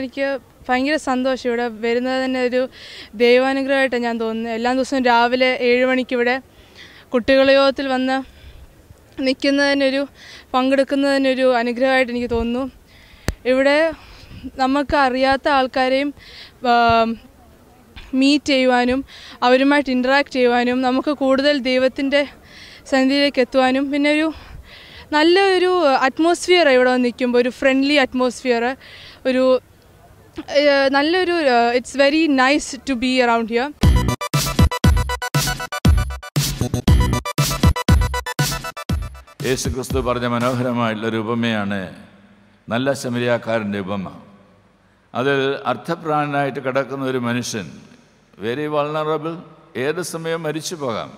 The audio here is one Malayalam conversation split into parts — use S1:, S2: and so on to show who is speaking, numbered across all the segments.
S1: എനിക്ക് ഭയങ്കര സന്തോഷം ഇവിടെ വരുന്നത് തന്നെ ഒരു ദൈവാനുഗ്രഹമായിട്ടാണ് ഞാൻ തോന്നുന്നത് എല്ലാ ദിവസവും രാവിലെ ഏഴ് മണിക്ക് ഇവിടെ കുട്ടികൾ യോഗത്തിൽ വന്ന് നിൽക്കുന്നതിനൊരു പങ്കെടുക്കുന്നതിനൊരു അനുഗ്രഹമായിട്ട് എനിക്ക് തോന്നുന്നു ഇവിടെ നമുക്ക് അറിയാത്ത ആൾക്കാരെയും മീറ്റ് ചെയ്യുവാനും അവരുമായിട്ട് ഇൻട്രാക്ട് ചെയ്യുവാനും നമുക്ക് കൂടുതൽ ദൈവത്തിൻ്റെ സന്ധിയിലേക്ക് എത്തുവാനും പിന്നെ ഒരു നല്ലൊരു അറ്റ്മോസ്ഫിയർ ഇവിടെ നിൽക്കുമ്പോൾ ഒരു ഫ്രണ്ട്ലി അറ്റ്മോസ്ഫിയർ ഒരു നല്ലൊരു it's very nice to be around here
S2: Yeshu Kristu പറഞ്ഞ മനോഹരമായിട്ടുള്ള ഉപമയാണ് നല്ല ശമരിയാക്കാരൻ്റെ ഉപമ അതിൽ അർത്ഥപ്രാണനായിട്ട് കിടക്കുന്ന ഒരു മനുഷ്യൻ വെരി വൾണറബിൾ ഏത് സമയം മരിച്ചു പോകാം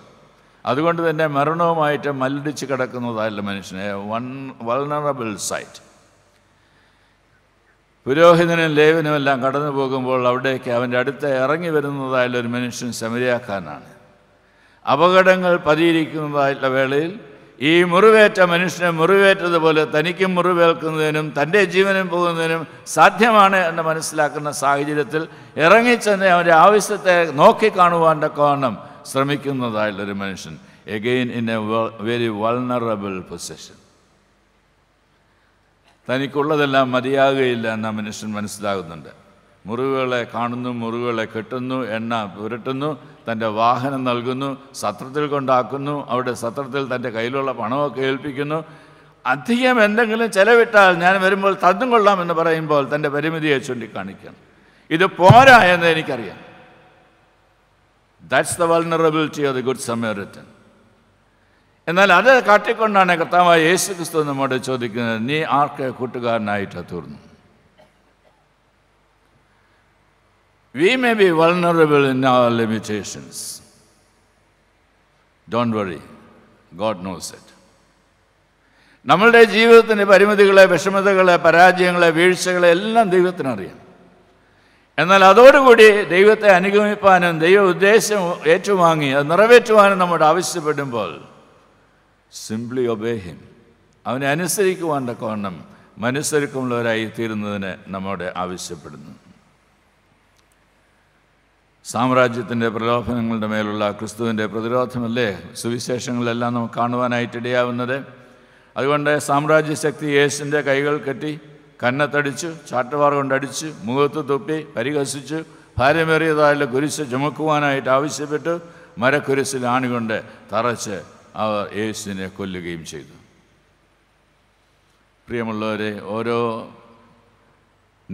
S2: അതുകൊണ്ട് തന്നെ മരണവുമായിട്ട് മല്ലടിച്ച് കിടക്കുന്നതായിട്ടുള്ള മനുഷ്യനെ വൺ വൾണറബിൾ സൈറ്റ് പുരോഹിതനും ലേവനുമെല്ലാം കടന്നു പോകുമ്പോൾ അവിടേക്ക് അവൻ്റെ അടുത്ത് ഇറങ്ങി വരുന്നതായുള്ള ഒരു മനുഷ്യൻ ശമരിയാക്കാനാണ് അപകടങ്ങൾ പതിയിരിക്കുന്നതായിട്ടുള്ള വേളയിൽ ഈ മുറിവേറ്റ മനുഷ്യനെ മുറിവേറ്റതുപോലെ തനിക്കും മുറിവേൽക്കുന്നതിനും തൻ്റെ ജീവനും പോകുന്നതിനും സാധ്യമാണ് എന്ന് മനസ്സിലാക്കുന്ന സാഹചര്യത്തിൽ ഇറങ്ങിച്ചെന്ന് അവൻ്റെ ആവശ്യത്തെ നോക്കിക്കാണുവാൻ തക്കവണ്ണം ശ്രമിക്കുന്നതായുള്ളൊരു മനുഷ്യൻ again in a very vulnerable position തനിക്കുള്ളതെല്ലാം മതിയാകുകയില്ല എന്ന മനുഷ്യൻ മനസ്സിലാകുന്നുണ്ട് മുറിവുകളെ കാണുന്നു മുറിവുകളെ കെട്ടുന്നു എണ്ണ പുരട്ടുന്നു തൻ്റെ വാഹനം നൽകുന്നു സത്രത്തിൽ കൊണ്ടാക്കുന്നു അവിടെ സത്രത്തിൽ തൻ്റെ കയ്യിലുള്ള പണമൊക്കെ ഏൽപ്പിക്കുന്നു അധികം എന്തെങ്കിലും ചെലവിട്ടാൽ ഞാൻ വരുമ്പോൾ തന്നും കൊള്ളാം എന്ന് പറയുമ്പോൾ തൻ്റെ പരിമിതിയെ ചൂണ്ടിക്കാണിക്കണം ഇത് പോരാ എന്ന് എനിക്കറിയാം that's the vulnerability of the good Samaritan എന്നാൽ അത് കാട്ടിക്കൊണ്ടാണ് കർത്താവായ യേശു ക്രിസ്തു നമ്മോട് ചോദിക്കുന്നത് നീ ആർക്ക് കൂട്ടുകാരനായിട്ട് തീർന്നു we may be vulnerable in our limitations don't worry God knows it നമ്മളുടെ ജീവിതത്തിൻ്റെ പരിമിതികളെ വിഷമതകളെ പരാജയങ്ങളെ വീഴ്ചകളെ എല്ലാം ദൈവത്തിനറിയാം എന്നാൽ അതോടുകൂടി ദൈവത്തെ അനുഗമിപ്പാനും ദൈവ ഉദ്ദേശം ഏറ്റുവാങ്ങി അത് നിറവേറ്റുവാനും നമ്മോട് ആവശ്യപ്പെടുമ്പോൾ സിംപ്ലി ഒബേ ഹിം അവനെ അനുസരിക്കുവാൻ്റെ കോണം മനുസരുക്കമുള്ളവരായി തീരുന്നതിന് നമ്മോട് ആവശ്യപ്പെടുന്നു സാമ്രാജ്യത്തിൻ്റെ പ്രലോഭനങ്ങളുടെ മേലുള്ള ക്രിസ്തുവിൻ്റെ പ്രതിരോധമല്ലേ സുവിശേഷങ്ങളെല്ലാം നമുക്ക് കാണുവാനായിട്ടിടയാവുന്നത് അതുകൊണ്ട് സാമ്രാജ്യ ശക്തി യേശുവിൻ്റെ കൈകൾ കെട്ടി കന്നത്തടിച്ചു ചാട്ടുപാറ കൊണ്ടടിച്ചു മുഖത്ത് തുപ്പി പരിഹസിച്ചു ഭാര്യമേറിയതായുള്ള കുരിശ് ചുമക്കുവാനായിട്ട് ആവശ്യപ്പെട്ടു മരക്കുരിശിൽ ആണികൊണ്ട് തറച്ച് അവർ യേശുവിനെ കൊല്ലുകയും ചെയ്തു പ്രിയമുള്ളവരെ ഓരോ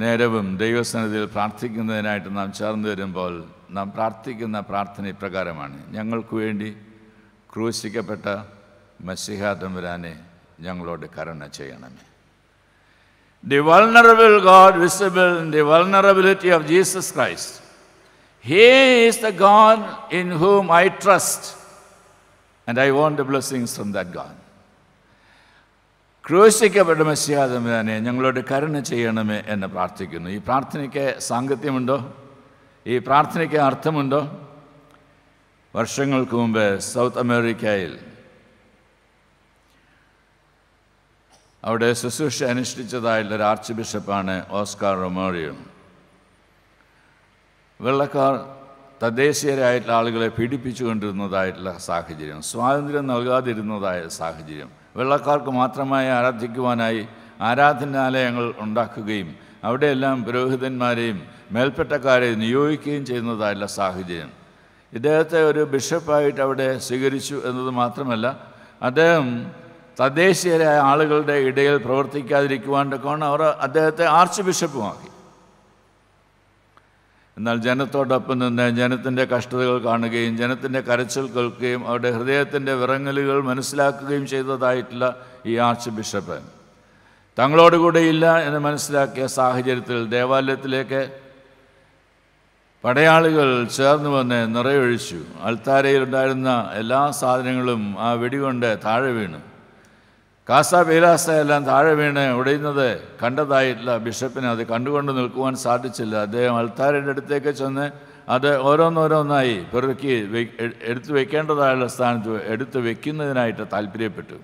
S2: നേരവും ദൈവസന്നിധിയിൽ പ്രാർത്ഥിക്കുന്നതിനായിട്ട് നാം ചേർന്ന് വരുമ്പോൾ നാം പ്രാർത്ഥിക്കുന്ന പ്രാർത്ഥന ഇപ്രകാരമാണ് ഞങ്ങൾക്ക് വേണ്ടി ക്രൂശിക്കപ്പെട്ട മസിഹാദം വരാനെ ഞങ്ങളോട് കരുണ ചെയ്യണമേ the vulnerable God visible the vulnerability of Jesus Christ he is the God in whom I trust And I want the blessings from that God. ക്രൂശിക്കപ്പെട്ട മെസ്സിയാതമ്പുരാനെ ഞങ്ങളോട് കരുണ ചെയ്യണമേ എന്ന് പ്രാർത്ഥിക്കുന്നു ഈ പ്രാർത്ഥനയ്ക്ക് സാങ്കത്യമുണ്ടോ ഈ പ്രാർത്ഥനയ്ക്ക് അർത്ഥമുണ്ടോ വർഷങ്ങൾക്ക് മുമ്പ് സൗത്ത് അമേരിക്കയിൽ അവിടെ ശുശ്രൂഷ അനുഷ്ഠിച്ചതായുള്ളൊരു ഒരു ആർച്ച് ബിഷപ്പാണ് ഓസ്കാർ റൊമോറിയും വെള്ളക്കാർ തദ്ദേശീയരായിട്ടുള്ള ആളുകളെ പീഡിപ്പിച്ചുകൊണ്ടിരുന്നതായിട്ടുള്ള സാഹചര്യം സ്വാതന്ത്ര്യം നൽകാതിരുന്നതായ സാഹചര്യം വെള്ളക്കാർക്ക് മാത്രമായി ആരാധിക്കുവാനായി ആരാധനാലയങ്ങൾ ഉണ്ടാക്കുകയും അവിടെയെല്ലാം പുരോഹിതന്മാരെയും മേൽപ്പെട്ടക്കാരെ നിയോഗിക്കുകയും ചെയ്യുന്നതായുള്ള സാഹചര്യം ഇദ്ദേഹത്തെ ഒരു ബിഷപ്പായിട്ട് അവിടെ സ്വീകരിച്ചു എന്നത് മാത്രമല്ല അദ്ദേഹം തദ്ദേശീയരായ ആളുകളുടെ ഇടയിൽ പ്രവർത്തിക്കാതിരിക്കുവാണ്ടൊക്കെയാണ് അവർ അദ്ദേഹത്തെ ആർച്ച് ബിഷപ്പുമാക്കി എന്നാൽ ജനത്തോടൊപ്പം നിന്ന് ജനത്തിൻ്റെ കഷ്ടതകൾ കാണുകയും ജനത്തിൻ്റെ കരച്ചിൽ കേൾക്കുകയും അവരുടെ ഹൃദയത്തിൻ്റെ വിറങ്ങലുകൾ മനസ്സിലാക്കുകയും ചെയ്തതായിട്ടുള്ള ഈ ആർച്ച് ബിഷപ്പ് തങ്ങളോടുകൂടെ ഇല്ല എന്ന് മനസ്സിലാക്കിയ സാഹചര്യത്തിൽ ദേവാലയത്തിലേക്ക് പടയാളികൾ ചേർന്ന് വന്ന് നിറയൊഴിച്ചു അൾത്താരയിലുണ്ടായിരുന്ന എല്ലാ സാധനങ്ങളും ആ വെടികൊണ്ട് താഴെ വീണു എല്ലാം താഴെ വീണ് ഉടയുന്നത് കണ്ടതായിട്ടില്ല ബിഷപ്പിന് അത് കണ്ടുകൊണ്ട് നിൽക്കുവാൻ സാധിച്ചില്ല അദ്ദേഹം അൾത്താരയുടെ അടുത്തേക്ക് ചെന്ന് അത് ഓരോന്നോരോന്നായി പെറുക്കി എടുത്തു വയ്ക്കേണ്ടതായുള്ള സ്ഥാനത്ത് എടുത്തു വയ്ക്കുന്നതിനായിട്ട് താല്പര്യപ്പെട്ടു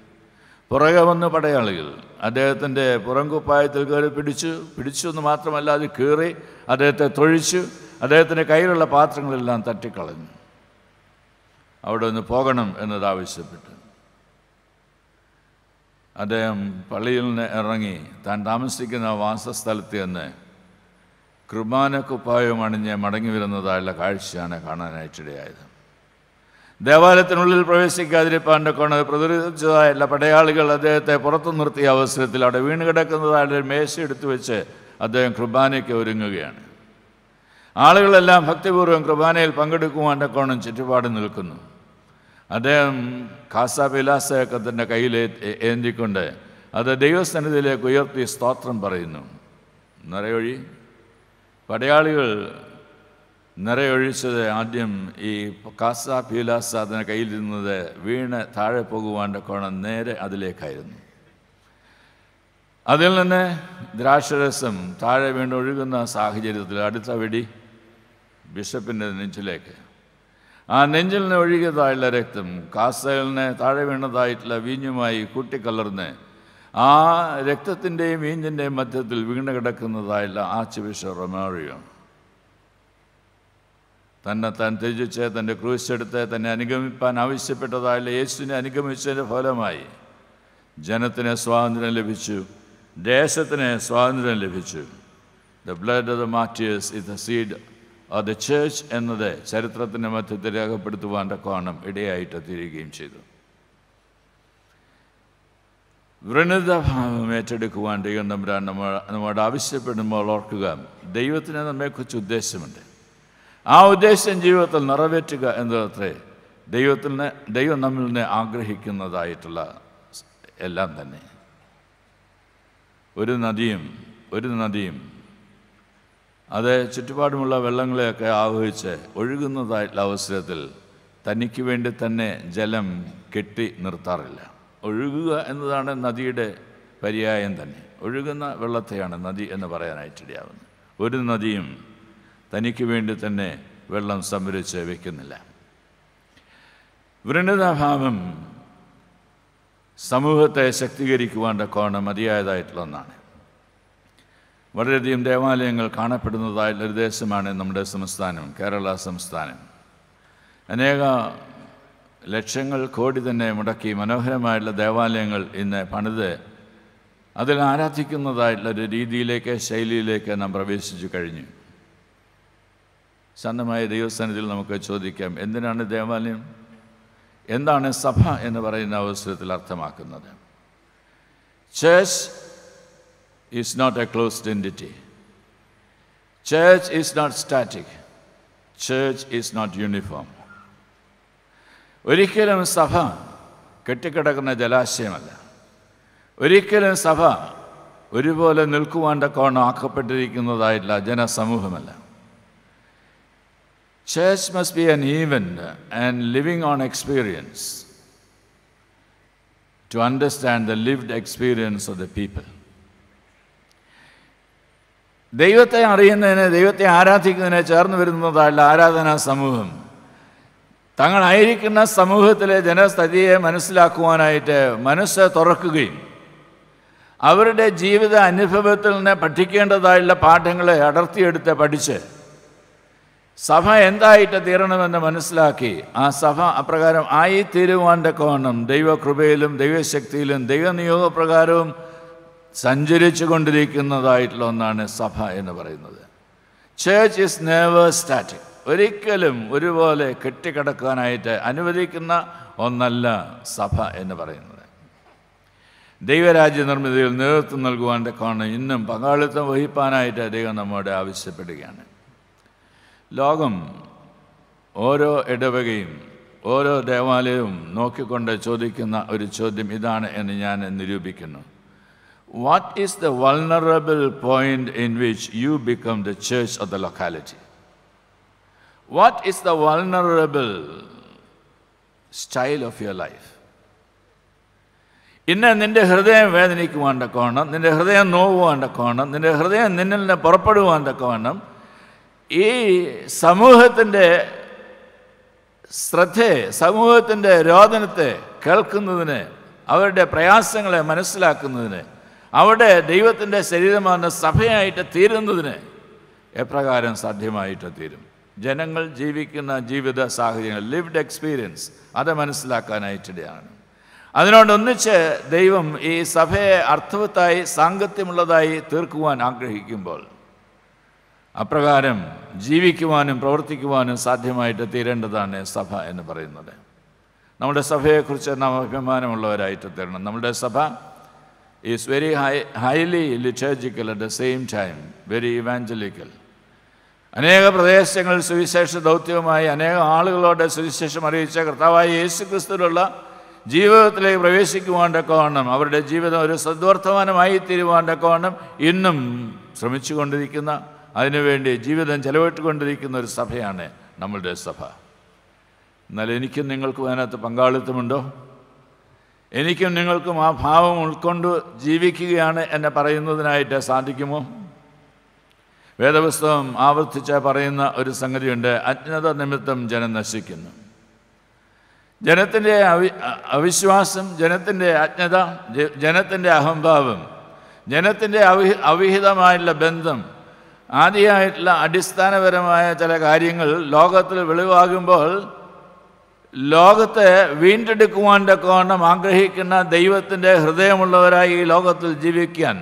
S2: പുറകെ വന്ന് പടയാളികൾ അദ്ദേഹത്തിൻ്റെ പുറംകുപ്പായത്തിൽ കയറി പിടിച്ചു പിടിച്ചു എന്ന് മാത്രമല്ല അത് കീറി അദ്ദേഹത്തെ തൊഴിച്ചു അദ്ദേഹത്തിൻ്റെ കയ്യിലുള്ള പാത്രങ്ങളെല്ലാം തട്ടിക്കളഞ്ഞു അവിടെ ഒന്ന് പോകണം എന്നത് ആവശ്യപ്പെട്ടു അദ്ദേഹം പള്ളിയിൽ നിന്ന് ഇറങ്ങി താൻ താമസിക്കുന്ന വാസസ്ഥലത്ത് തന്നെ കൃപാന അണിഞ്ഞ് മടങ്ങി വരുന്നതായുള്ള കാഴ്ചയാണ് കാണാനായിട്ടിടയായത് ദേവാലയത്തിനുള്ളിൽ പ്രവേശിക്കാതിരിപ്പാൻ്റെ കൊണ്ട് പ്രതിരോധിച്ചതായുള്ള പടയാളികൾ അദ്ദേഹത്തെ പുറത്തു നിർത്തിയ അവസരത്തിൽ അവിടെ വീണ് കിടക്കുന്നതായുള്ള മേശ എടുത്തു വെച്ച് അദ്ദേഹം കുർബാനയ്ക്ക് ഒരുങ്ങുകയാണ് ആളുകളെല്ലാം ഭക്തിപൂർവ്വം കുർബാനയിൽ പങ്കെടുക്കുവാൻ്റെ കോണം ചുറ്റുപാട് നിൽക്കുന്നു അദ്ദേഹം കാസാവിലാസയക്കത്തിൻ്റെ കയ്യിൽ ഏന്തിക്കൊണ്ട് അത് ദൈവസന്നിധിയിലേക്ക് ഉയർത്തി സ്തോത്രം പറയുന്നു നിറയൊഴി പടയാളികൾ നിറയൊഴിച്ചത് ആദ്യം ഈ കാസ പീലാസ അതിന് കയ്യിലിരുന്നത് വീണ് താഴെ പോകുവാൻ്റെ കോണം നേരെ അതിലേക്കായിരുന്നു അതിൽ നിന്ന് ദ്രാക്ഷരസം താഴെ വീണ്ടും ഒഴുകുന്ന സാഹചര്യത്തിൽ അടുത്ത വെടി ബിഷപ്പിൻ്റെ നെഞ്ചിലേക്ക് ആ നെഞ്ചിൽ നിന്ന് ഒഴുകിയതായുള്ള രക്തം കാസലിനെ താഴെ വീണതായിട്ടുള്ള വീഞ്ഞുമായി കൂട്ടിക്കലർന്ന് ആ രക്തത്തിൻ്റെയും വീഞ്ഞിൻ്റെയും മധ്യത്തിൽ വീണ് കിടക്കുന്നതായുള്ള ആർച്ച് ബിഷപ്പ് റൊമാറിയോ തന്നെ താൻ ത്യജിച്ച് തൻ്റെ ക്രൂശെടുത്ത് തന്നെ അനുഗമിപ്പാൻ ആവശ്യപ്പെട്ടതായുള്ള യേശുവിനെ അനുഗമിച്ചതിൻ്റെ ഫലമായി ജനത്തിന് സ്വാതന്ത്ര്യം ലഭിച്ചു ദേശത്തിന് സ്വാതന്ത്ര്യം ലഭിച്ചു the blood of the martyrs is the seed the church എന്നത് ചരിത്രത്തിൻ്റെ മധ്യത്തിൽ രേഖപ്പെടുത്തുവാൻ തക്കോണം ഇടയായിട്ട് തീരുകയും ചെയ്തു വ്രണതാഭാവം ഏറ്റെടുക്കുവാൻ ദൈവം തമ്പുരാൻ നമ്മൾ നമ്മോട് ആവശ്യപ്പെടുമ്പോൾ ഓർക്കുക ദൈവത്തിന് നമ്മെക്കുറിച്ച് ഉദ്ദേശമുണ്ട് ആ ഉദ്ദേശം ജീവിതത്തിൽ നിറവേറ്റുക എന്നതത്രേ ദൈവത്തിന് ദൈവം നമ്മിൽ നിന്ന് ആഗ്രഹിക്കുന്നതായിട്ടുള്ള എല്ലാം തന്നെ ഒരു നദിയും ഒരു നദിയും അത് ചുറ്റുപാടുമുള്ള വെള്ളങ്ങളെയൊക്കെ ആവഹിച്ച് ഒഴുകുന്നതായിട്ടുള്ള അവസരത്തിൽ തനിക്ക് വേണ്ടി തന്നെ ജലം കെട്ടി നിർത്താറില്ല ഒഴുകുക എന്നതാണ് നദിയുടെ പര്യായം തന്നെ ഒഴുകുന്ന വെള്ളത്തെയാണ് നദി എന്ന് പറയാനായിട്ടിടയാവുന്നത് ഒരു നദിയും തനിക്ക് വേണ്ടി തന്നെ വെള്ളം സംഭരിച്ച് വയ്ക്കുന്നില്ല വൃണിതാഭാവം സമൂഹത്തെ ശക്തീകരിക്കുവാൻ്റെ കോണം മതിയായതായിട്ടുള്ള ഒന്നാണ് വളരെയധികം ദേവാലയങ്ങൾ കാണപ്പെടുന്നതായ ഒരു ദേശമാണ് നമ്മുടെ സംസ്ഥാനം കേരള സംസ്ഥാനം അനേക ലക്ഷങ്ങൾ കോടി തന്നെ മുടക്കി മനോഹരമായിട്ടുള്ള ദേവാലയങ്ങൾ ഇന്ന് പണിത് അതിൽ ഒരു രീതിയിലേക്ക് ശൈലിയിലേക്ക് നാം പ്രവേശിച്ചു കഴിഞ്ഞു ശാന്തമായ ദൈവസ്ഥാനത്തിൽ നമുക്ക് ചോദിക്കാം എന്തിനാണ് ദേവാലയം എന്താണ് സഭ എന്ന് പറയുന്ന അവസരത്തിൽ അർത്ഥമാക്കുന്നത് church is not a closed entity. Church is not static. Church is not uniform. ഒരിക്കലും സഭ കെട്ടിക്കിടക്കുന്ന ജലാശയമല്ല ഒരിക്കലും സഭ ഒരുപോലെ നിൽക്കുവാൻ തക്കവണ്ണം ആക്കപ്പെട്ടിരിക്കുന്നതായില്ല ജനസമൂഹമല്ല Church must be an event and living on experience to understand the lived experience of the people. ദൈവത്തെ അറിയുന്നതിന് ദൈവത്തെ ആരാധിക്കുന്നതിന് ചേർന്ന് വരുന്നതല്ല ആരാധനാ സമൂഹം തങ്ങളായിരിക്കുന്ന സമൂഹത്തിലെ ജനസ്ഥിതിയെ മനസ്സിലാക്കുവാനായിട്ട് മനസ്സ് തുറക്കുകയും അവരുടെ ജീവിത അനുഭവത്തിൽ നിന്ന് പഠിക്കേണ്ടതായുള്ള പാഠങ്ങളെ അടർത്തിയെടുത്ത് പഠിച്ച് സഭ എന്തായിട്ട് തീരണമെന്ന് മനസ്സിലാക്കി ആ സഭ അപ്രകാരം ആയി തീരുവാൻ്റെ കോണം ദൈവകൃപയിലും ദൈവശക്തിയിലും ദൈവനിയോഗപ്രകാരവും സഞ്ചരിച്ചു കൊണ്ടിരിക്കുന്നതായിട്ടുള്ള ഒന്നാണ് സഭ എന്ന് പറയുന്നത് ചേർച്ച് ഈസ് നെവർ സ്റ്റാറ്റിക് ഒരിക്കലും ഒരുപോലെ കെട്ടിക്കിടക്കാനായിട്ട് അനുവദിക്കുന്ന ഒന്നല്ല സഭ എന്ന് പറയുന്നത് ദൈവരാജ്യ നിർമ്മിതിയിൽ നേതൃത്വം നൽകുവാൻ്റെ ഇന്നും പങ്കാളിത്തം വഹിപ്പാനായിട്ട് അദ്ദേഹം നമ്മോട് ആവശ്യപ്പെടുകയാണ് ലോകം ഓരോ ഇടവകയും ഓരോ ദേവാലയവും നോക്കിക്കൊണ്ട് ചോദിക്കുന്ന ഒരു ചോദ്യം ഇതാണ് എന്ന് ഞാൻ നിരൂപിക്കുന്നു What is the vulnerable point in which you become the church of the locality? What is the vulnerable style of your life? ഇന്ന് നിന്റെ ഹൃദയം വേദനിക്കുവാൻ തക്കവണ്ണം നിന്റെ ഹൃദയം നോവുവാൻ തക്കവണ്ണം നിന്റെ ഹൃദയം നിന്നിൽ നിന്ന് പുറപ്പെടുവാൻ തക്കവണ്ണം ഈ സമൂഹത്തിൻ്റെ ശ്രദ്ധയെ സമൂഹത്തിൻ്റെ രോദനത്തെ കേൾക്കുന്നതിന് അവരുടെ പ്രയാസങ്ങളെ മനസ്സിലാക്കുന്നതിന് അവിടെ ദൈവത്തിൻ്റെ ശരീരമാണ് സഭയായിട്ട് തീരുന്നതിന് എപ്രകാരം സാധ്യമായിട്ട് തീരും ജനങ്ങൾ ജീവിക്കുന്ന ജീവിത സാഹചര്യങ്ങൾ ലിവ്ഡ് എക്സ്പീരിയൻസ് അത് മനസ്സിലാക്കാനായിട്ടിടെയാണ് ഒന്നിച്ച് ദൈവം ഈ സഭയെ അർത്ഥവത്തായി സാങ്കത്യമുള്ളതായി തീർക്കുവാൻ ആഗ്രഹിക്കുമ്പോൾ അപ്രകാരം ജീവിക്കുവാനും പ്രവർത്തിക്കുവാനും സാധ്യമായിട്ട് തീരേണ്ടതാണ് സഭ എന്ന് പറയുന്നത് നമ്മുടെ സഭയെക്കുറിച്ച് നാം അഭിമാനമുള്ളവരായിട്ട് തീരണം നമ്മുടെ സഭ is very high, highly liturgical at the same time, very evangelical. അനേക പ്രദേശങ്ങൾ സുവിശേഷ ദൗത്യവുമായി അനേക ആളുകളോട് സുവിശേഷം അറിയിച്ച കർത്താവായ യേശു ക്രിസ്തുവിലുള്ള ജീവിതത്തിലേക്ക് പ്രവേശിക്കുവാൻ തക്കവണ്ണം അവരുടെ ജീവിതം ഒരു സദ്വർത്തമാനമായി തീരുവാൻ തക്കവണ്ണം ഇന്നും ശ്രമിച്ചുകൊണ്ടിരിക്കുന്ന അതിനുവേണ്ടി ജീവിതം ചെലവിട്ടുകൊണ്ടിരിക്കുന്ന ഒരു സഭയാണ് നമ്മളുടെ സഭ എന്നാൽ എനിക്കും നിങ്ങൾക്കും അതിനകത്ത് പങ്കാളിത്തമുണ്ടോ എനിക്കും നിങ്ങൾക്കും ആ ഭാവം ഉൾക്കൊണ്ട് ജീവിക്കുകയാണ് എന്നെ പറയുന്നതിനായിട്ട് സാധിക്കുമോ വേദപുസ്തകം ആവർത്തിച്ച് പറയുന്ന ഒരു സംഗതിയുണ്ട് അജ്ഞത നിമിത്തം ജനം നശിക്കുന്നു ജനത്തിൻ്റെ അവി അവിശ്വാസം ജനത്തിൻ്റെ അജ്ഞത ജനത്തിൻ്റെ അഹംഭാവം ജനത്തിൻ്റെ അവി അവിഹിതമായിട്ടുള്ള ബന്ധം ആദ്യമായിട്ടുള്ള അടിസ്ഥാനപരമായ ചില കാര്യങ്ങൾ ലോകത്തിൽ വെളിവാകുമ്പോൾ ലോകത്തെ വീണ്ടെടുക്കുവാൻ്റെ കോണം ആഗ്രഹിക്കുന്ന ദൈവത്തിൻ്റെ ഹൃദയമുള്ളവരായി ഈ ലോകത്തിൽ ജീവിക്കാൻ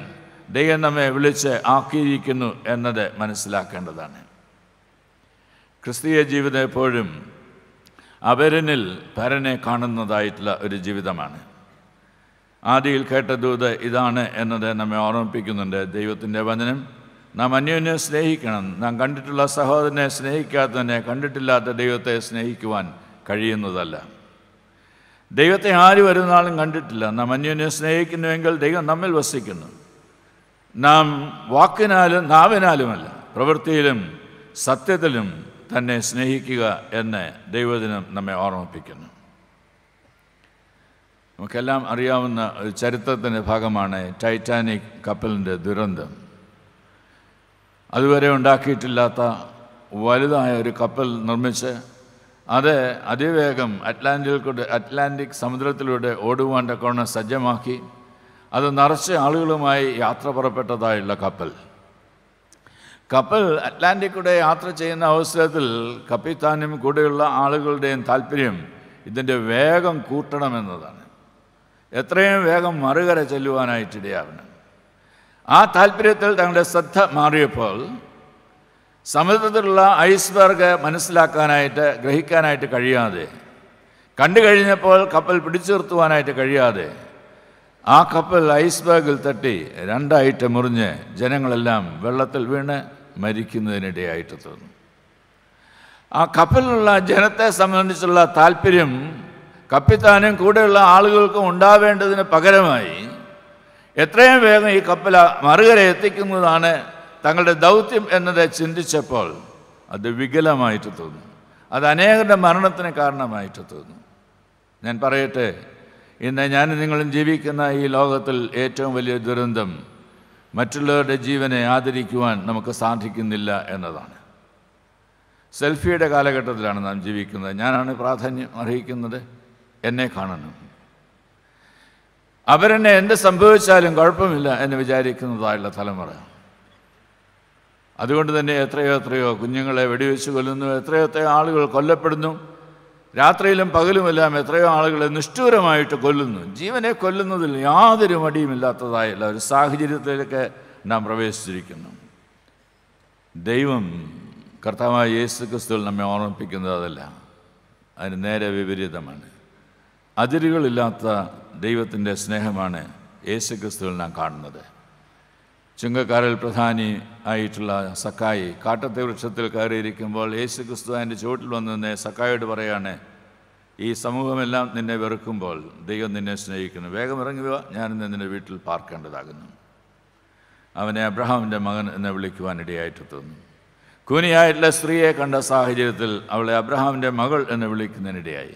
S2: ദൈവം നമ്മെ വിളിച്ച് ആക്കിയിരിക്കുന്നു എന്നത് മനസ്സിലാക്കേണ്ടതാണ് ക്രിസ്തീയ ജീവിതം എപ്പോഴും അവരനിൽ പരനെ കാണുന്നതായിട്ടുള്ള ഒരു ജീവിതമാണ് ആദിയിൽ കേട്ട ദൂത് ഇതാണ് എന്നത് നമ്മെ ഓർമ്മിപ്പിക്കുന്നുണ്ട് ദൈവത്തിൻ്റെ വചനം നാം അന്യോന്യം സ്നേഹിക്കണം നാം കണ്ടിട്ടുള്ള സഹോദരനെ സ്നേഹിക്കാത്തതിനെ കണ്ടിട്ടില്ലാത്ത ദൈവത്തെ സ്നേഹിക്കുവാൻ കഴിയുന്നതല്ല ദൈവത്തെ ആര് വരുന്നാളും കണ്ടിട്ടില്ല നാം അന്യോന്യം സ്നേഹിക്കുന്നുവെങ്കിൽ ദൈവം നമ്മിൽ വസിക്കുന്നു നാം വാക്കിനാലും നാവിനാലുമല്ല പ്രവൃത്തിയിലും സത്യത്തിലും തന്നെ സ്നേഹിക്കുക എന്ന് ദൈവദിനം നമ്മെ ഓർമ്മിപ്പിക്കുന്നു നമുക്കെല്ലാം അറിയാവുന്ന ഒരു ചരിത്രത്തിൻ്റെ ഭാഗമാണ് ടൈറ്റാനിക് കപ്പലിൻ്റെ ദുരന്തം അതുവരെ ഉണ്ടാക്കിയിട്ടില്ലാത്ത വലുതായ ഒരു കപ്പൽ നിർമ്മിച്ച് അത് അതിവേഗം അറ്റ്ലാന്റിക്കൂടെ അറ്റ്ലാന്റിക് സമുദ്രത്തിലൂടെ ഓടുവാൻ തക്കവണ്ണം സജ്ജമാക്കി അത് നിറച്ച ആളുകളുമായി യാത്ര പുറപ്പെട്ടതായുള്ള കപ്പൽ കപ്പൽ അറ്റ്ലാന്റിക്കൂടെ യാത്ര ചെയ്യുന്ന അവസരത്തിൽ കപ്പിത്താനും കൂടെയുള്ള ആളുകളുടെയും താല്പര്യം ഇതിൻ്റെ വേഗം കൂട്ടണമെന്നതാണ് എത്രയും വേഗം മറുകര ചെല്ലുവാനായിട്ടിടയാവണം ആ താല്പര്യത്തിൽ തങ്ങളുടെ ശ്രദ്ധ മാറിയപ്പോൾ സമുദ്രത്തിലുള്ള ഐസ്ബർഗ് മനസ്സിലാക്കാനായിട്ട് ഗ്രഹിക്കാനായിട്ട് കഴിയാതെ കണ്ടു കഴിഞ്ഞപ്പോൾ കപ്പൽ പിടിച്ചു നിർത്തുവാനായിട്ട് കഴിയാതെ ആ കപ്പൽ ഐസ്ബർഗിൽ തട്ടി രണ്ടായിട്ട് മുറിഞ്ഞ് ജനങ്ങളെല്ലാം വെള്ളത്തിൽ വീണ് മരിക്കുന്നതിനിടയായിട്ട് തോന്നും ആ കപ്പലിലുള്ള ജനത്തെ സംബന്ധിച്ചുള്ള താല്പര്യം കപ്പിത്താനും കൂടെയുള്ള ആളുകൾക്കും ഉണ്ടാവേണ്ടതിന് പകരമായി എത്രയും വേഗം ഈ കപ്പൽ മറുകര എത്തിക്കുന്നതാണ് തങ്ങളുടെ ദൗത്യം എന്നത് ചിന്തിച്ചപ്പോൾ അത് വികലമായിട്ട് തോന്നി അത് അനേകരുടെ മരണത്തിന് കാരണമായിട്ട് തോന്നി ഞാൻ പറയട്ടെ ഇന്ന് ഞാൻ നിങ്ങളും ജീവിക്കുന്ന ഈ ലോകത്തിൽ ഏറ്റവും വലിയ ദുരന്തം മറ്റുള്ളവരുടെ ജീവനെ ആദരിക്കുവാൻ നമുക്ക് സാധിക്കുന്നില്ല എന്നതാണ് സെൽഫിയുടെ കാലഘട്ടത്തിലാണ് നാം ജീവിക്കുന്നത് ഞാനാണ് പ്രാധാന്യം അർഹിക്കുന്നത് എന്നെ കാണണം അവരെന്നെ എന്ത് സംഭവിച്ചാലും കുഴപ്പമില്ല എന്ന് വിചാരിക്കുന്നതായുള്ള തലമുറ അതുകൊണ്ട് തന്നെ എത്രയോ എത്രയോ കുഞ്ഞുങ്ങളെ വെടിവെച്ച് കൊല്ലുന്നു എത്രയോ എത്രയോ ആളുകൾ കൊല്ലപ്പെടുന്നു രാത്രിയിലും പകലുമെല്ലാം എത്രയോ ആളുകളെ നിഷ്ഠൂരമായിട്ട് കൊല്ലുന്നു ജീവനെ കൊല്ലുന്നതിൽ യാതൊരു മടിയുമില്ലാത്തതായല്ല ഒരു സാഹചര്യത്തിലേക്ക് നാം പ്രവേശിച്ചിരിക്കുന്നു ദൈവം കർത്താവായ യേശു ക്രിസ്തുവിൽ നമ്മെ ഓർമ്മിപ്പിക്കുന്നത് അതല്ല അതിന് നേരെ വിപരീതമാണ് അതിരുകളില്ലാത്ത ദൈവത്തിൻ്റെ സ്നേഹമാണ് യേശു ക്രിസ്തുവിൽ നാം കാണുന്നത് ചുങ്കക്കാരൽ പ്രധാനി ആയിട്ടുള്ള സക്കായി കാട്ടത്തെ വൃക്ഷത്തിൽ കയറിയിരിക്കുമ്പോൾ യേശു ക്രിസ്തു അതിൻ്റെ ചുവട്ടിൽ വന്ന് നിന്നെ സക്കായോട് പറയാണ് ഈ സമൂഹമെല്ലാം നിന്നെ വെറുക്കുമ്പോൾ ദൈവം നിന്നെ സ്നേഹിക്കുന്നു വേഗം ഇറങ്ങുക ഞാൻ നിന്നെ വീട്ടിൽ പാർക്കേണ്ടതാകുന്നു അവനെ അബ്രഹാമിൻ്റെ മകൻ എന്ന് വിളിക്കുവാനിടയായിട്ട് തോന്നുന്നു കൂനിയായിട്ടുള്ള സ്ത്രീയെ കണ്ട സാഹചര്യത്തിൽ അവളെ അബ്രഹാമിൻ്റെ മകൾ എന്ന് വിളിക്കുന്നതിനിടയായി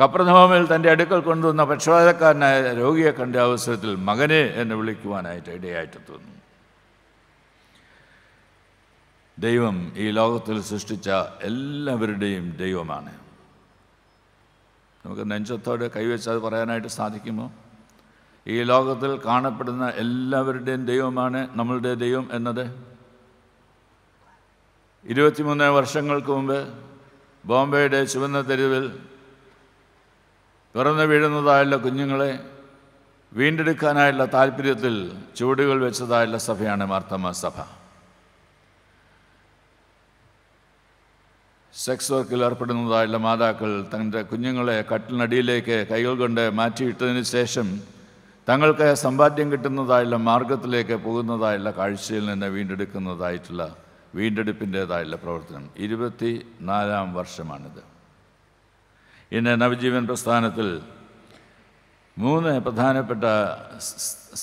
S2: കപ്രഥമമിൽ തൻ്റെ അടുക്കൽ കൊണ്ടുവന്ന പക്ഷപാതക്കാരനായ രോഗിയെ കണ്ട അവസരത്തിൽ മകനെ എന്ന് വിളിക്കുവാനായിട്ട് ഇടയായിട്ട് തോന്നുന്നു ദൈവം ഈ ലോകത്തിൽ സൃഷ്ടിച്ച എല്ലാവരുടെയും ദൈവമാണ് നമുക്ക് നെഞ്ചത്തോടെ കൈവച്ച് പറയാനായിട്ട് സാധിക്കുമോ ഈ ലോകത്തിൽ കാണപ്പെടുന്ന എല്ലാവരുടെയും ദൈവമാണ് നമ്മളുടെ ദൈവം എന്നത് ഇരുപത്തിമൂന്ന് വർഷങ്ങൾക്ക് മുമ്പ് ബോംബെയുടെ ചുവന്ന തെരുവിൽ പിറന്നു വീഴുന്നതായുള്ള കുഞ്ഞുങ്ങളെ വീണ്ടെടുക്കാനായുള്ള താല്പര്യത്തിൽ ചുവടുകൾ വെച്ചതായുള്ള സഭയാണ് മാർത്തമ്മ സഭ സെക്സ് വർക്കിൽ ഏർപ്പെടുന്നതായുള്ള മാതാക്കൾ തൻ്റെ കുഞ്ഞുങ്ങളെ കട്ടിലിനടിയിലേക്ക് കൈകൾ കൊണ്ട് മാറ്റിയിട്ടതിന് ശേഷം തങ്ങൾക്ക് സമ്പാദ്യം കിട്ടുന്നതായുള്ള മാർഗത്തിലേക്ക് പോകുന്നതായുള്ള കാഴ്ചയിൽ നിന്ന് വീണ്ടെടുക്കുന്നതായിട്ടുള്ള വീണ്ടെടുപ്പിൻ്റേതായുള്ള പ്രവർത്തനം ഇരുപത്തി നാലാം വർഷമാണിത് ഇന്ന് നവജീവൻ പ്രസ്ഥാനത്തിൽ മൂന്ന് പ്രധാനപ്പെട്ട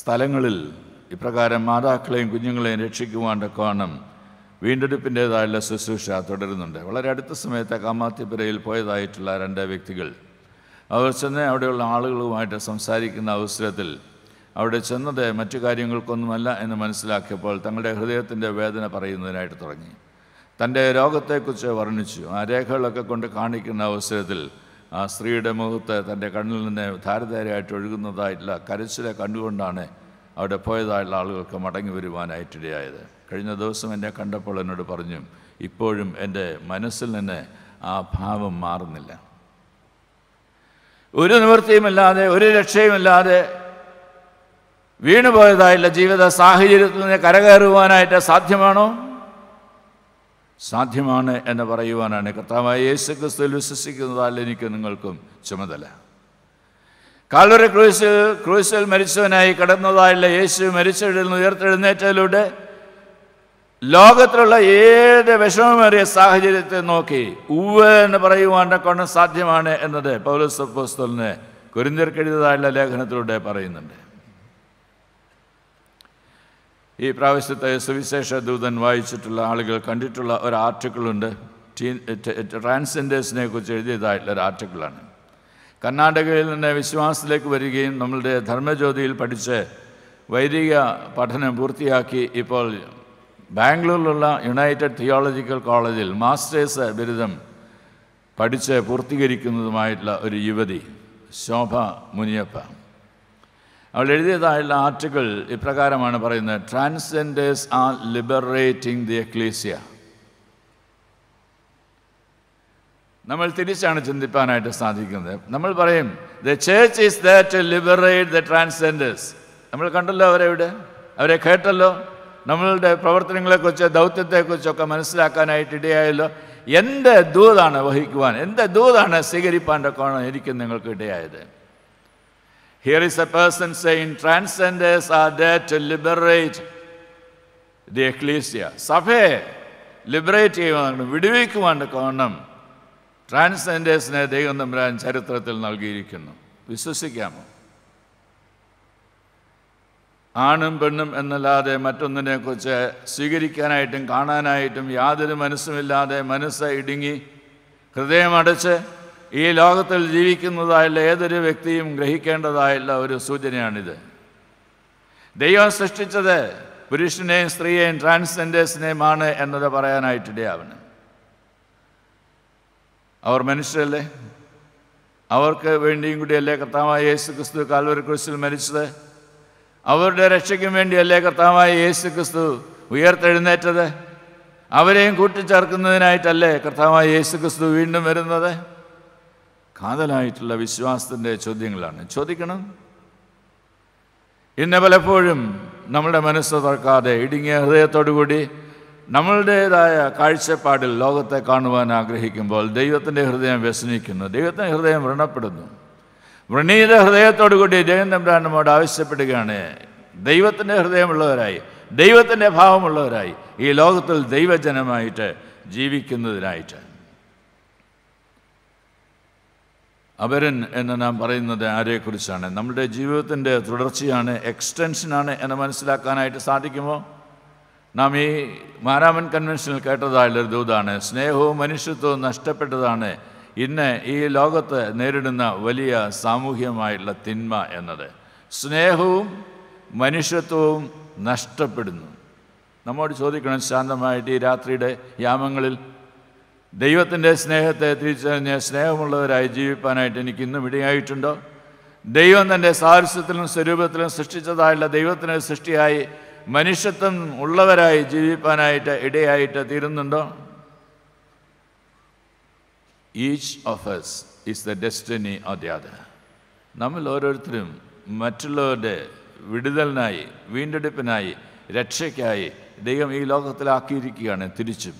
S2: സ്ഥലങ്ങളിൽ ഇപ്രകാരം മാതാക്കളെയും കുഞ്ഞുങ്ങളെയും രക്ഷിക്കുവാൻ കാരണം വീണ്ടെടുപ്പിൻ്റേതായുള്ള ശുശ്രൂഷ തുടരുന്നുണ്ട് വളരെ അടുത്ത സമയത്ത് കാമാത്തിപ്പുരയിൽ പോയതായിട്ടുള്ള രണ്ട് വ്യക്തികൾ അവർ ചെന്ന് അവിടെയുള്ള ആളുകളുമായിട്ട് സംസാരിക്കുന്ന അവസരത്തിൽ അവിടെ ചെന്നത് മറ്റു കാര്യങ്ങൾക്കൊന്നുമല്ല എന്ന് മനസ്സിലാക്കിയപ്പോൾ തങ്ങളുടെ ഹൃദയത്തിൻ്റെ വേദന പറയുന്നതിനായിട്ട് തുടങ്ങി തൻ്റെ രോഗത്തെക്കുറിച്ച് വർണ്ണിച്ചു ആ രേഖകളൊക്കെ കൊണ്ട് കാണിക്കുന്ന അവസരത്തിൽ ആ സ്ത്രീയുടെ മുഖത്ത് തൻ്റെ കണ്ണിൽ നിന്ന് ധാരധാരയായിട്ട് ഒഴുകുന്നതായിട്ടുള്ള കരച്ചിലെ കണ്ടുകൊണ്ടാണ് അവിടെ പോയതായുള്ള ആളുകൾക്ക് മടങ്ങി വരുവാനായിട്ടിടയായത് കഴിഞ്ഞ ദിവസം എന്നെ കണ്ടപ്പോൾ എന്നോട് പറഞ്ഞു ഇപ്പോഴും എൻ്റെ മനസ്സിൽ നിന്ന് ആ ഭാവം മാറുന്നില്ല ഒരു നിവൃത്തിയുമില്ലാതെ ഒരു രക്ഷയുമില്ലാതെ വീണുപോയതായുള്ള ജീവിത സാഹചര്യത്തിൽ നിന്ന് കരകയറുവാനായിട്ട് സാധ്യമാണോ സാധ്യമാണ് എന്ന് പറയുവാനാണ് കർത്താവായ യേശു ക്രിസ്തുവിൽ വിശ്വസിക്കുന്നതാൽ എനിക്ക് നിങ്ങൾക്കും ചുമതല കാൽവറി ക്രൂസ് ക്രൂസിൽ മരിച്ചവനായി കിടന്നതായുള്ള യേശു മരിച്ചവരിൽ നിന്ന് ഉയർത്തെഴുന്നേറ്റയിലൂടെ ലോകത്തിലുള്ള ഏത് വിഷമമേറിയ സാഹചര്യത്തെ നോക്കി ഉവ് എന്ന് പറയുവാൻ്റെ കൊണ്ട് സാധ്യമാണ് എന്നത് പൗലോസ് പുസ്തലിന് കുരിന്തിർക്കെഴുതായുള്ള ലേഖനത്തിലൂടെ പറയുന്നുണ്ട് ഈ പ്രാവശ്യത്തെ സുവിശേഷ ദൂതൻ വായിച്ചിട്ടുള്ള ആളുകൾ കണ്ടിട്ടുള്ള ഒരു ആർട്ടിക്കിളുണ്ട് ട്രാൻസ്ജെൻഡേഴ്സിനെ കുറിച്ച് എഴുതിയതായിട്ടുള്ള ഒരു ആർട്ടിക്കിളാണ് കർണാടകയിൽ നിന്ന് വിശ്വാസത്തിലേക്ക് വരികയും നമ്മളുടെ ധർമ്മജ്യോതിയിൽ പഠിച്ച് വൈദിക പഠനം പൂർത്തിയാക്കി ഇപ്പോൾ ബാംഗ്ലൂരിലുള്ള യുണൈറ്റഡ് തിയോളജിക്കൽ കോളേജിൽ മാസ്റ്റേഴ്സ് ബിരുദം പഠിച്ച് പൂർത്തീകരിക്കുന്നതുമായിട്ടുള്ള ഒരു യുവതി ശോഭ മുനിയപ്പ അവൾ എഴുതിയതായുള്ള ആർട്ടിക്കിൾ ഇപ്രകാരമാണ് പറയുന്നത് transgenders are liberating the ecclesia നമ്മൾ തിരിച്ചാണ് ചിന്തിപ്പാനായിട്ട് സാധിക്കുന്നത് നമ്മൾ പറയും the church is that to liberate the transgenders നമ്മൾ കണ്ടല്ലോ അവരെവിടെ അവരെ കേട്ടല്ലോ നമ്മളുടെ പ്രവർത്തനങ്ങളെക്കുറിച്ച് ദൗത്യത്തെക്കുറിച്ചൊക്കെ മനസ്സിലാക്കാനായിട്ട് ഇടയായല്ലോ എന്ത് ദൂതാണ് വഹിക്കുവാൻ എന്ത് ദൂതാണ് സ്വീകരിപ്പാൻ്റെ കോണം എനിക്ക് നിങ്ങൾക്ക് ഇടയായത് here is a person saying transgenders are that to liberate the ecclesia സഭയെ ലിബറേറ്റ് ചെയ്യുവാൻ വിടുവിക്കുവാൻ കോണം ട്രാൻസ്ജെൻഡേഴ്സിനെ ദൈവം തമ്പുരാൻ ചരിത്രത്തിൽ നൽകിയിരിക്കുന്നു വിശ്വസിക്കാമോ ആണും പെണ്ണും എന്നല്ലാതെ മറ്റൊന്നിനെക്കുറിച്ച് സ്വീകരിക്കാനായിട്ടും കാണാനായിട്ടും യാതൊരു മനസ്സുമില്ലാതെ മനസ്സ് ഇടുങ്ങി ഹൃദയമടച്ച് ഈ ലോകത്തിൽ ജീവിക്കുന്നതായുള്ള ഏതൊരു വ്യക്തിയും ഗ്രഹിക്കേണ്ടതായുള്ള ഒരു സൂചനയാണിത് ദൈവം സൃഷ്ടിച്ചത് പുരുഷനെയും സ്ത്രീയെയും ട്രാൻസ്ജെൻഡേഴ്സിനെയുമാണ് എന്നത് പറയാനായിട്ടിടയാവണം അവർ മനുഷ്യരല്ലേ അവർക്ക് വേണ്ടിയും കൂടിയല്ലേ കർത്താവായ യേശു ക്രിസ്തു കാൽവരക്കുരിശിൽ മരിച്ചത് അവരുടെ രക്ഷയ്ക്കും വേണ്ടിയല്ലേ കർത്താവായ യേശു ക്രിസ്തു ഉയർത്തെഴുന്നേറ്റത് അവരെയും കൂട്ടിച്ചേർക്കുന്നതിനായിട്ടല്ലേ കർത്താവായ യേശു ക്രിസ്തു വീണ്ടും വരുന്നത് കാതലായിട്ടുള്ള വിശ്വാസത്തിൻ്റെ ചോദ്യങ്ങളാണ് ചോദിക്കണം ഇന്ന് പലപ്പോഴും നമ്മുടെ മനസ്സ് തുറക്കാതെ ഇടുങ്ങിയ ഹൃദയത്തോടു കൂടി നമ്മളുടേതായ കാഴ്ചപ്പാടിൽ ലോകത്തെ കാണുവാൻ ആഗ്രഹിക്കുമ്പോൾ ദൈവത്തിൻ്റെ ഹൃദയം വ്യസനിക്കുന്നു ദൈവത്തിൻ്റെ ഹൃദയം വ്രണപ്പെടുന്നു വ്രണീത ഹൃദയത്തോടുകൂടി ദൈവം തമ്പുരാൻ നമ്മോട് ആവശ്യപ്പെടുകയാണ് ദൈവത്തിൻ്റെ ഹൃദയമുള്ളവരായി ദൈവത്തിൻ്റെ ഭാവമുള്ളവരായി ഈ ലോകത്തിൽ ദൈവജനമായിട്ട് ജീവിക്കുന്നതിനായിട്ട് അപരൻ എന്ന് നാം പറയുന്നത് ആരെക്കുറിച്ചാണ് നമ്മുടെ ജീവിതത്തിൻ്റെ തുടർച്ചയാണ് എക്സ്റ്റൻഷനാണ് എന്ന് മനസ്സിലാക്കാനായിട്ട് സാധിക്കുമോ നാം ഈ മാരാമൻ കൺവെൻഷനിൽ കേട്ടതായുള്ളൊരു ദൂതാണ് സ്നേഹവും മനുഷ്യത്വവും നഷ്ടപ്പെട്ടതാണ് ഇന്ന് ഈ ലോകത്ത് നേരിടുന്ന വലിയ സാമൂഹ്യമായുള്ള തിന്മ എന്നത് സ്നേഹവും മനുഷ്യത്വവും നഷ്ടപ്പെടുന്നു നമ്മോട് ചോദിക്കണം ശാന്തമായിട്ട് ഈ രാത്രിയുടെ യാമങ്ങളിൽ ദൈവത്തിൻ്റെ സ്നേഹത്തെ തിരിച്ചറിഞ്ഞ് സ്നേഹമുള്ളവരായി ജീവിപ്പാനായിട്ട് എനിക്ക് ഇന്നും ഇടയായിട്ടുണ്ടോ ദൈവം തൻ്റെ സാരസ്യത്തിലും സ്വരൂപത്തിലും സൃഷ്ടിച്ചതായുള്ള ദൈവത്തിന് സൃഷ്ടിയായി മനുഷ്യത്വം ഉള്ളവരായി ജീവിപ്പാനായിട്ട് ഇടയായിട്ട് തീരുന്നുണ്ടോ each of us is the destiny അധ്യാത നമ്മൾ ഓരോരുത്തരും മറ്റുള്ളവരുടെ വിടുതലിനായി വീണ്ടെടുപ്പിനായി രക്ഷയ്ക്കായി ദൈവം ഈ ലോകത്തിലാക്കിയിരിക്കുകയാണ് തിരിച്ചും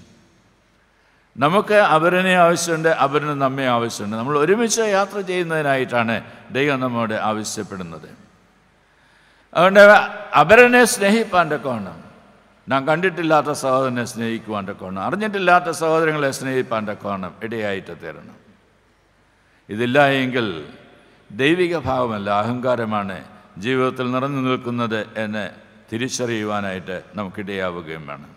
S2: നമുക്ക് അവരനെ ആവശ്യമുണ്ട് അവരന് നമ്മെ ആവശ്യമുണ്ട് നമ്മൾ ഒരുമിച്ച് യാത്ര ചെയ്യുന്നതിനായിട്ടാണ് ദൈവം നമ്മോട് ആവശ്യപ്പെടുന്നത് അതുകൊണ്ട് അവരനെ സ്നേഹിപ്പാൻ്റെ കോണം നാം കണ്ടിട്ടില്ലാത്ത സഹോദരനെ സ്നേഹിക്കുവാൻ്റെ കോണം അറിഞ്ഞിട്ടില്ലാത്ത സഹോദരങ്ങളെ സ്നേഹിപ്പാൻ്റെ കോണം ഇടയായിട്ട് തരണം ഇതില്ല എങ്കിൽ ദൈവിക ഭാവമല്ല അഹങ്കാരമാണ് ജീവിതത്തിൽ നിറഞ്ഞു നിൽക്കുന്നത് എന്ന് തിരിച്ചറിയുവാനായിട്ട് നമുക്കിടയാവുകയും വേണം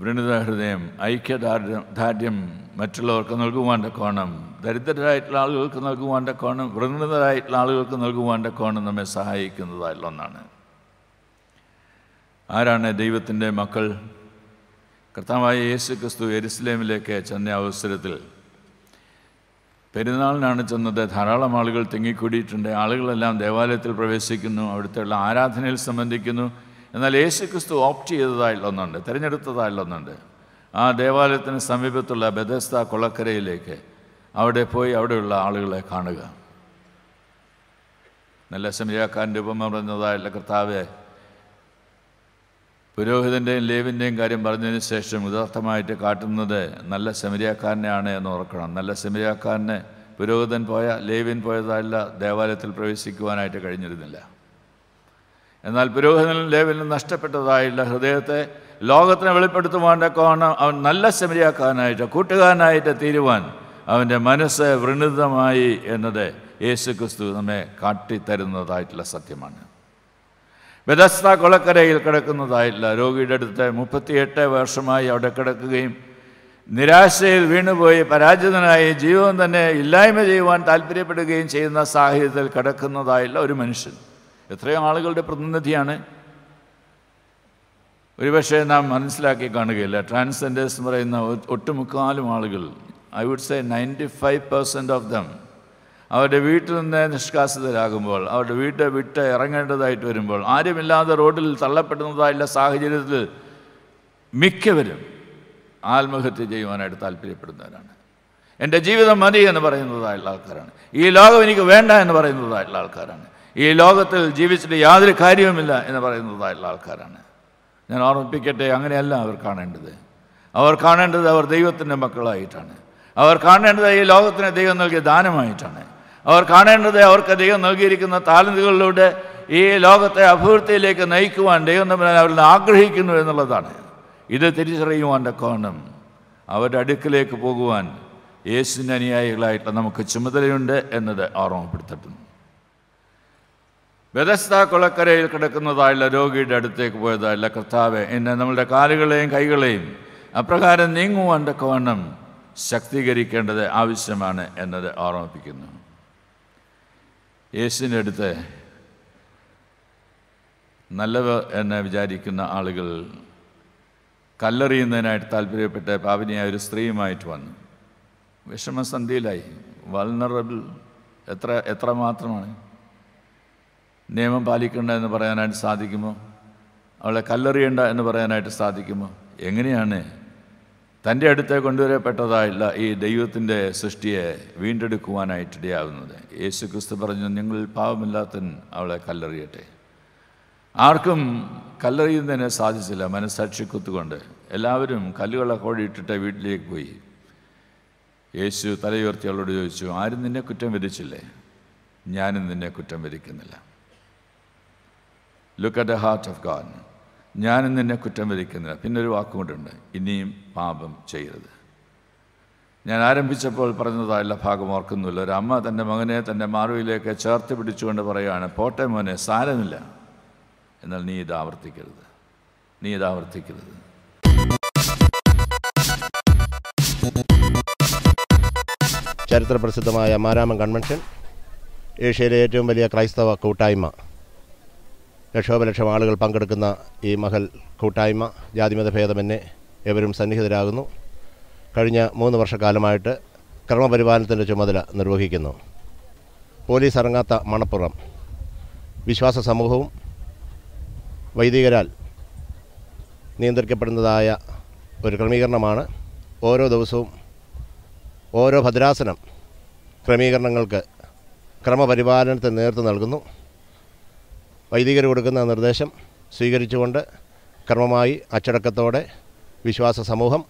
S2: വൃണിതഹൃദയം ഐക്യദാർഢ്യം മറ്റുള്ളവർക്ക് നൽകുവാൻ്റെ കോണം ദരിദ്രരായിട്ടുള്ള ആളുകൾക്ക് നൽകുവാൻ്റെ കോണം വൃണിതരായിട്ടുള്ള ആളുകൾക്ക് നൽകുവാൻ്റെ കോണം നമ്മെ സഹായിക്കുന്നതായിട്ടുള്ള ഒന്നാണ് ആരാണ് ദൈവത്തിൻ്റെ മക്കൾ കർത്താവായ യേശു ക്രിസ്തു എരുസലേമിലേക്ക് ചെന്ന അവസരത്തിൽ പെരുന്നാളിനാണ് ചെന്നത് ധാരാളം ആളുകൾ തിങ്ങിക്കൂടിയിട്ടുണ്ട് ആളുകളെല്ലാം ദേവാലയത്തിൽ പ്രവേശിക്കുന്നു അവിടുത്തെ ആരാധനയിൽ സംബന്ധിക്കുന്നു എന്നാൽ യേശു ക്രിസ്തു ഓപ്റ്റ് ചെയ്തതായുള്ളൊന്നുണ്ട് ഒന്നുണ്ട് ആ ദേവാലയത്തിന് സമീപത്തുള്ള ബദസ്ത കുളക്കരയിലേക്ക് അവിടെ പോയി അവിടെയുള്ള ആളുകളെ കാണുക നല്ല സമയക്കാരൻ്റെ ഉപമ പറഞ്ഞതായുള്ള കർത്താവെ പുരോഹിതൻ്റെയും ലേവിൻ്റെയും കാര്യം പറഞ്ഞതിന് ശേഷം ഉദാർത്ഥമായിട്ട് കാട്ടുന്നത് നല്ല സമരിയാക്കാരനെയാണ് എന്ന് ഓർക്കണം നല്ല സമരിയാക്കാരനെ പുരോഹിതൻ പോയ ലേവിൻ പോയതല്ല ദേവാലയത്തിൽ പ്രവേശിക്കുവാനായിട്ട് കഴിഞ്ഞിരുന്നില്ല എന്നാൽ പുരോഹിതൻ ലേവിന് നഷ്ടപ്പെട്ടതായുള്ള ഹൃദയത്തെ ലോകത്തിനെ വെളിപ്പെടുത്തുവാൻ്റെ കോണം അവൻ നല്ല ശമരിയാക്കാനായിട്ട് കൂട്ടുകാരനായിട്ട് തീരുവാൻ അവൻ്റെ മനസ്സ് വൃണിതമായി എന്നത് യേശു ക്രിസ്തു നമ്മെ കാട്ടിത്തരുന്നതായിട്ടുള്ള സത്യമാണ് ബദസ്ത കൊളക്കരയിൽ കിടക്കുന്നതായിട്ടുള്ള രോഗിയുടെ അടുത്ത് മുപ്പത്തിയെട്ട് വർഷമായി അവിടെ കിടക്കുകയും നിരാശയിൽ വീണുപോയി പരാജിതനായി ജീവൻ തന്നെ ഇല്ലായ്മ ചെയ്യുവാൻ താല്പര്യപ്പെടുകയും ചെയ്യുന്ന സാഹചര്യത്തിൽ കിടക്കുന്നതായില്ല ഒരു മനുഷ്യൻ എത്രയോ ആളുകളുടെ പ്രതിനിധിയാണ് ഒരുപക്ഷെ നാം മനസ്സിലാക്കി കാണുകയില്ല ട്രാൻസ്ജെൻഡേഴ്സ് പറയുന്ന ഒട്ടുമുക്കാലും ആളുകൾ I would say ninety five percent of them അവരുടെ വീട്ടിൽ നിന്ന് നിഷ്കാസിതരാകുമ്പോൾ അവരുടെ വീട്ടെ വിട്ട് ഇറങ്ങേണ്ടതായിട്ട് വരുമ്പോൾ ആരുമില്ലാതെ റോഡിൽ തള്ളപ്പെടുന്നതായുള്ള സാഹചര്യത്തിൽ മിക്കവരും ആത്മഹത്യ ചെയ്യുവാനായിട്ട് താല്പര്യപ്പെടുന്നവരാണ് എൻ്റെ ജീവിതം മതി എന്ന് പറയുന്നതായുള്ള ആൾക്കാരാണ് ഈ ലോകം എനിക്ക് വേണ്ട എന്ന് പറയുന്നതായിട്ടുള്ള ആൾക്കാരാണ് ഈ ലോകത്തിൽ ജീവിച്ചിട്ട് യാതൊരു കാര്യവുമില്ല എന്ന് പറയുന്നതായുള്ള ആൾക്കാരാണ് ഞാൻ ഓർമ്മിപ്പിക്കട്ടെ അങ്ങനെയല്ല അവർ കാണേണ്ടത് അവർ കാണേണ്ടത് അവർ ദൈവത്തിൻ്റെ മക്കളായിട്ടാണ് അവർ കാണേണ്ടത് ഈ ലോകത്തിന് ദൈവം നൽകിയ ദാനമായിട്ടാണ് അവർ കാണേണ്ടത് അവർക്ക് ദൈവം നൽകിയിരിക്കുന്ന താലന്തുകളിലൂടെ ഈ ലോകത്തെ അഭിവൃദ്ധിയിലേക്ക് നയിക്കുവാൻ ദൈവം തമ്മിൽ അവരിൽ ആഗ്രഹിക്കുന്നു എന്നുള്ളതാണ് ഇത് തിരിച്ചറിയുവാൻ്റെ കോണം അവരുടെ അടുക്കിലേക്ക് പോകുവാൻ യേശുവിൻ്റെ അനുയായികളായിട്ട് നമുക്ക് ചുമതലയുണ്ട് എന്നത് ഓർമ്മപ്പെടുത്തട്ടുന്നു വ്യതസ്ഥ കുളക്കരയിൽ കിടക്കുന്നതായുള്ള രോഗിയുടെ അടുത്തേക്ക് പോയതായുള്ള കർത്താവ് എന്നെ നമ്മളുടെ കാലുകളെയും കൈകളെയും അപ്രകാരം നീങ്ങുവാൻ്റെ കോണം ശക്തീകരിക്കേണ്ടത് ആവശ്യമാണ് എന്നത് ഓർമ്മിപ്പിക്കുന്നു യേശുവിൻ്റെ അടുത്ത് നല്ലവ എന്നെ വിചാരിക്കുന്ന ആളുകൾ കല്ലെറിയുന്നതിനായിട്ട് താല്പര്യപ്പെട്ട പാവനിയായ ഒരു സ്ത്രീയുമായിട്ട് വന്നു വിഷമസന്ധിയിലായി വൾണറബിൾ എത്ര എത്ര മാത്രമാണ് നിയമം പാലിക്കേണ്ട എന്ന് പറയാനായിട്ട് സാധിക്കുമോ അവളെ കല്ലെറിയണ്ട എന്ന് പറയാനായിട്ട് സാധിക്കുമോ എങ്ങനെയാണ് തൻ്റെ അടുത്തേ കൊണ്ടുവരപ്പെട്ടതായില്ല ഈ ദൈവത്തിൻ്റെ സൃഷ്ടിയെ വീണ്ടെടുക്കുവാനായിട്ട് യേശു ക്രിസ്തു പറഞ്ഞു നിങ്ങൾ പാവമില്ലാത്തൻ അവളെ കല്ലെറിയട്ടെ ആർക്കും കല്ലെറിയുന്നതിനെ സാധിച്ചില്ല മനസ്സാക്ഷി കുത്തുകൊണ്ട് എല്ലാവരും കല്ലുകളെ കോഴിയിട്ടിട്ട് വീട്ടിലേക്ക് പോയി യേശു തലയുയർത്തി അവളോട് ചോദിച്ചു ആരും നിന്നെ കുറ്റം വിധിച്ചില്ലേ ഞാനും നിന്നെ കുറ്റം വിധിക്കുന്നില്ല look at the heart of God ഞാനും നിന്നെ കുറ്റം വിധിക്കുന്നില്ല പിന്നെ ഒരു വാക്കുകൊണ്ടുണ്ട് ഇനിയും പാപം ചെയ്യരുത് ഞാൻ ആരംഭിച്ചപ്പോൾ പറഞ്ഞതായുള്ള ഭാഗം ഓർക്കുന്നില്ല ഒരു അമ്മ തൻ്റെ മകനെ തൻ്റെ മാറുവിലേക്ക് ചേർത്ത് പിടിച്ചുകൊണ്ട് പറയുകയാണ് പോട്ടെ മോനെ സാരമില്ല എന്നാൽ നീ ഇത് ആവർത്തിക്കരുത് നീ ഇത് ആവർത്തിക്കരുത്
S1: പ്രസിദ്ധമായ മാരാമൻ കൺവെൻഷൻ ഏഷ്യയിലെ ഏറ്റവും വലിയ ക്രൈസ്തവ കൂട്ടായ്മ ലക്ഷോപലക്ഷം ആളുകൾ പങ്കെടുക്കുന്ന ഈ മഹൽ കൂട്ടായ്മ ജാതിമത ഭേദമെന്നെ എവരും സന്നിഹിതരാകുന്നു കഴിഞ്ഞ മൂന്ന് വർഷക്കാലമായിട്ട് ക്രമപരിപാലനത്തിൻ്റെ ചുമതല നിർവഹിക്കുന്നു പോലീസ് ഇറങ്ങാത്ത മണപ്പുറം വിശ്വാസ സമൂഹവും വൈദികരാൽ നിയന്ത്രിക്കപ്പെടുന്നതായ ഒരു ക്രമീകരണമാണ് ഓരോ ദിവസവും ഓരോ ഭദ്രാസനം ക്രമീകരണങ്ങൾക്ക് ക്രമപരിപാലനത്തെ നേതൃത്വം നൽകുന്നു വൈദികർ കൊടുക്കുന്ന നിർദ്ദേശം സ്വീകരിച്ചുകൊണ്ട് ക്രമമായി അച്ചടക്കത്തോടെ വിശ്വാസ സമൂഹം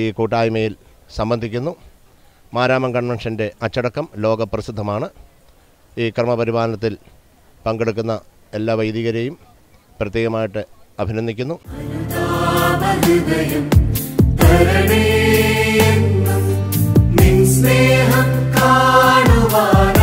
S1: ഈ കൂട്ടായ്മയിൽ സംബന്ധിക്കുന്നു മാരാമൻ കൺവെൻഷൻ്റെ അച്ചടക്കം ലോകപ്രസിദ്ധമാണ് ഈ ക്രമപരിപാലനത്തിൽ പങ്കെടുക്കുന്ന എല്ലാ വൈദികരെയും പ്രത്യേകമായിട്ട് അഭിനന്ദിക്കുന്നു
S3: സ്നേഹം കാണുവാൻ